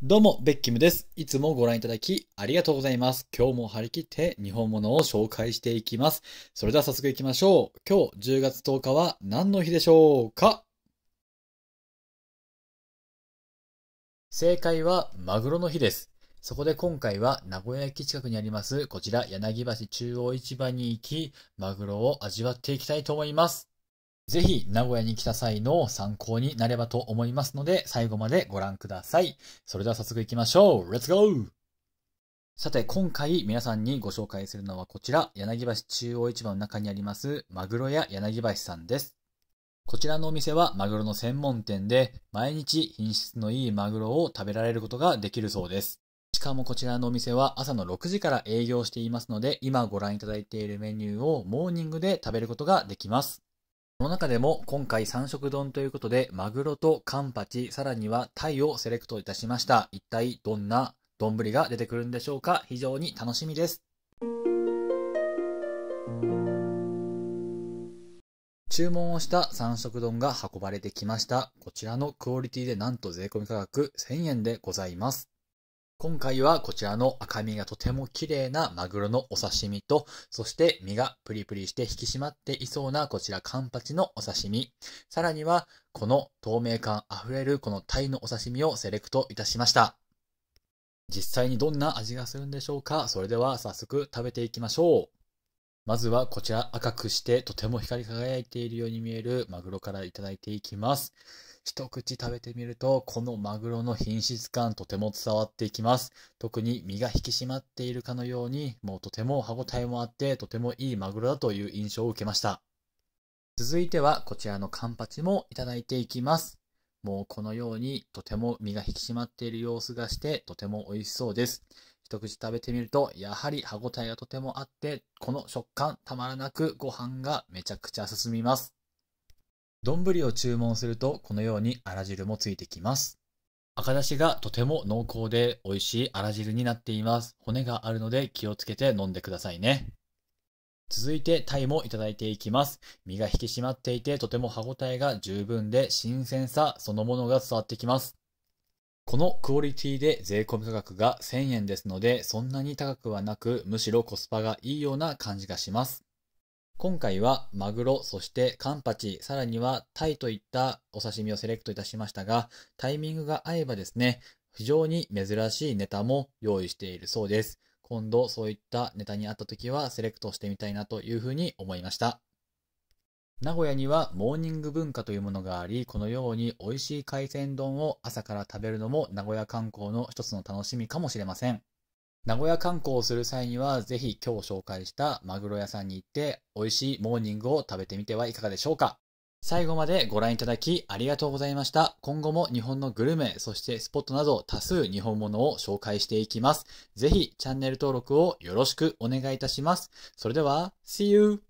どうも、ベッキムです。いつもご覧いただきありがとうございます。今日も張り切って日本物を紹介していきます。それでは早速行きましょう。今日10月10日は何の日でしょうか正解はマグロの日です。そこで今回は名古屋駅近くにありますこちら柳橋中央市場に行き、マグロを味わっていきたいと思います。ぜひ名古屋に来た際の参考になればと思いますので、最後までご覧ください。それでは早速行きましょう。レッツゴーさて、今回皆さんにご紹介するのはこちら、柳橋中央市場の中にあります、マグロ屋柳橋さんです。こちらのお店はマグロの専門店で、毎日品質のいいマグロを食べられることができるそうです。しかもこちらのお店は朝の6時から営業していますので、今ご覧いただいているメニューをモーニングで食べることができます。その中でも今回三色丼ということで、マグロとカンパチ、さらにはタイをセレクトいたしました。一体どんな丼が出てくるんでしょうか非常に楽しみです。注文をした三色丼が運ばれてきました。こちらのクオリティでなんと税込み価格1000円でございます。今回はこちらの赤身がとても綺麗なマグロのお刺身と、そして身がプリプリして引き締まっていそうなこちらカンパチのお刺身、さらにはこの透明感あふれるこのタイのお刺身をセレクトいたしました。実際にどんな味がするんでしょうかそれでは早速食べていきましょう。まずはこちら赤くしてとても光り輝いているように見えるマグロからいただいていきます。一口食べてみると、このマグロの品質感とても伝わってきます。特に身が引き締まっているかのように、もうとても歯ごたえもあって、とてもいいマグロだという印象を受けました。続いてはこちらのカンパチもいただいていきます。もうこのようにとても身が引き締まっている様子がして、とても美味しそうです。一口食べてみると、やはり歯ごたえがとてもあって、この食感たまらなくご飯がめちゃくちゃ進みます。丼を注文すると、このようにあら汁もついてきます。赤だしがとても濃厚で美味しいあら汁になっています。骨があるので気をつけて飲んでくださいね。続いてタイもいただいていきます。身が引き締まっていてとても歯ごたえが十分で新鮮さそのものが伝わってきます。このクオリティで税込み価格が1000円ですので、そんなに高くはなく、むしろコスパがいいような感じがします。今回はマグロ、そしてカンパチ、さらにはタイといったお刺身をセレクトいたしましたが、タイミングが合えばですね、非常に珍しいネタも用意しているそうです。今度そういったネタにあった時はセレクトしてみたいなというふうに思いました。名古屋にはモーニング文化というものがあり、このように美味しい海鮮丼を朝から食べるのも名古屋観光の一つの楽しみかもしれません。名古屋観光をする際には、ぜひ今日紹介したマグロ屋さんに行って美味しいモーニングを食べてみてはいかがでしょうか。最後までご覧いただきありがとうございました。今後も日本のグルメ、そしてスポットなど多数日本ものを紹介していきます。ぜひチャンネル登録をよろしくお願いいたします。それでは、See you!